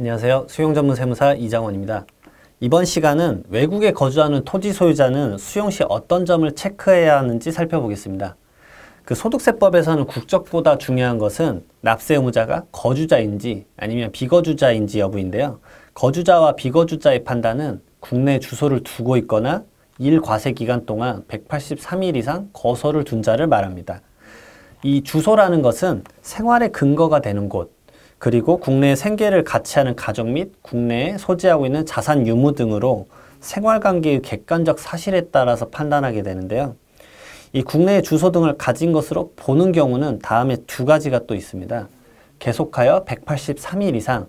안녕하세요. 수용 전문 세무사 이장원입니다. 이번 시간은 외국에 거주하는 토지 소유자는 수용 시 어떤 점을 체크해야 하는지 살펴보겠습니다. 그 소득세법에서는 국적보다 중요한 것은 납세 의무자가 거주자인지 아니면 비거주자인지 여부인데요. 거주자와 비거주자의 판단은 국내 주소를 두고 있거나 일 과세 기간 동안 183일 이상 거소를 둔 자를 말합니다. 이 주소라는 것은 생활의 근거가 되는 곳, 그리고 국내 생계를 같이 하는 가족 및 국내에 소지하고 있는 자산 유무 등으로 생활관계의 객관적 사실에 따라서 판단하게 되는데요. 이 국내의 주소 등을 가진 것으로 보는 경우는 다음에 두 가지가 또 있습니다. 계속하여 183일 이상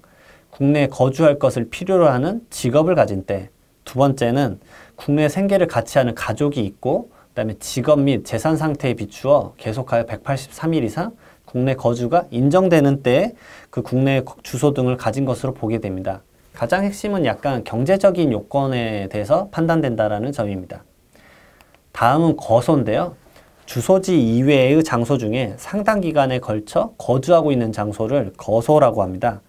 국내에 거주할 것을 필요로 하는 직업을 가진 때, 두 번째는 국내 생계를 같이 하는 가족이 있고, 그 다음에 직업 및 재산 상태에 비추어 계속하여 183일 이상 국내 거주가 인정되는 때에 그 국내 주소 등을 가진 것으로 보게 됩니다. 가장 핵심은 약간 경제적인 요건에 대해서 판단된다라는 점입니다. 다음은 거소인데요. 주소지 이외의 장소 중에 상당 기간에 걸쳐 거주하고 있는 장소를 거소라고 합니다.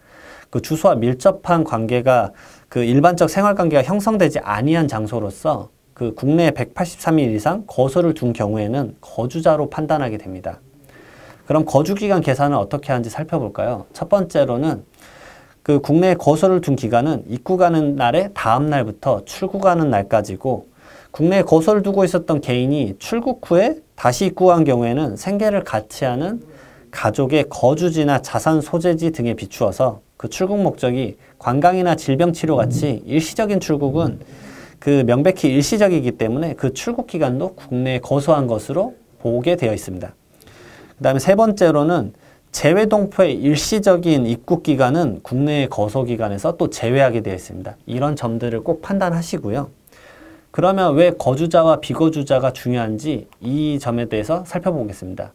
그 주소와 밀접한 관계가 그 일반적 생활 관계가 형성되지 아니한 장소로서 그 국내 에 183일 이상 거소를 둔 경우에는 거주자로 판단하게 됩니다. 그럼 거주기간 계산을 어떻게 하는지 살펴볼까요? 첫 번째로는 그 국내에 거소를 둔 기간은 입국 하는 날의 다음 날부터 출국 하는 날까지고 국내에 거소를 두고 있었던 개인이 출국 후에 다시 입국한 경우에는 생계를 같이 하는 가족의 거주지나 자산 소재지 등에 비추어서 그 출국 목적이 관광이나 질병 치료 같이 일시적인 출국은 그 명백히 일시적이기 때문에 그 출국 기간도 국내에 거소한 것으로 보게 되어 있습니다. 그 다음에 세 번째로는 제외 동포의 일시적인 입국 기간은 국내의 거소 기간에서 또 제외하게 되어 있습니다. 이런 점들을 꼭 판단하시고요. 그러면 왜 거주자와 비거주자가 중요한지 이 점에 대해서 살펴보겠습니다.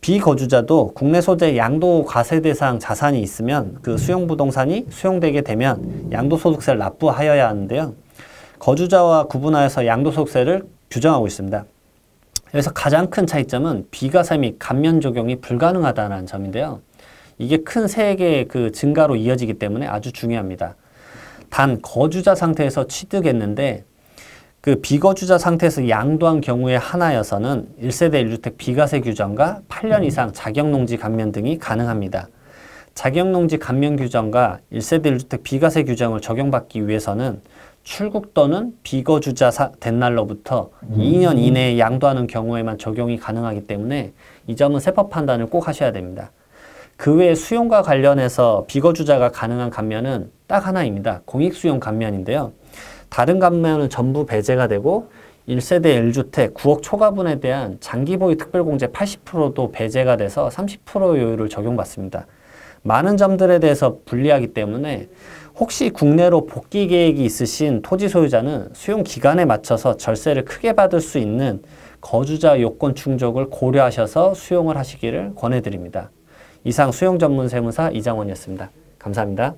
비거주자도 국내 소재 양도 과세 대상 자산이 있으면 그 수용 부동산이 수용되게 되면 양도소득세를 납부하여야 하는데요. 거주자와 구분하여서 양도소득세를 규정하고 있습니다. 여기서 가장 큰 차이점은 비과세 및 감면 적용이 불가능하다는 점인데요. 이게 큰 세액의 그 증가로 이어지기 때문에 아주 중요합니다. 단 거주자 상태에서 취득했는데 그 비거주자 상태에서 양도한 경우의 하나여서는 1세대 1주택 비과세 규정과 8년 음. 이상 자격농지 감면 등이 가능합니다. 자격농지 감면 규정과 1세대 1주택 비과세 규정을 적용받기 위해서는 출국 또는 비거주자 된 날로부터 음. 2년 이내에 양도하는 경우에만 적용이 가능하기 때문에 이 점은 세법 판단을 꼭 하셔야 됩니다. 그 외에 수용과 관련해서 비거주자가 가능한 감면은 딱 하나입니다. 공익수용 감면인데요. 다른 감면은 전부 배제가 되고 1세대 1주택 9억 초과분에 대한 장기보유 특별공제 80%도 배제가 돼서 30% 요율을 적용받습니다. 많은 점들에 대해서 불리하기 때문에 혹시 국내로 복귀 계획이 있으신 토지 소유자는 수용 기간에 맞춰서 절세를 크게 받을 수 있는 거주자 요건 충족을 고려하셔서 수용을 하시기를 권해드립니다. 이상 수용 전문 세무사 이장원이었습니다. 감사합니다.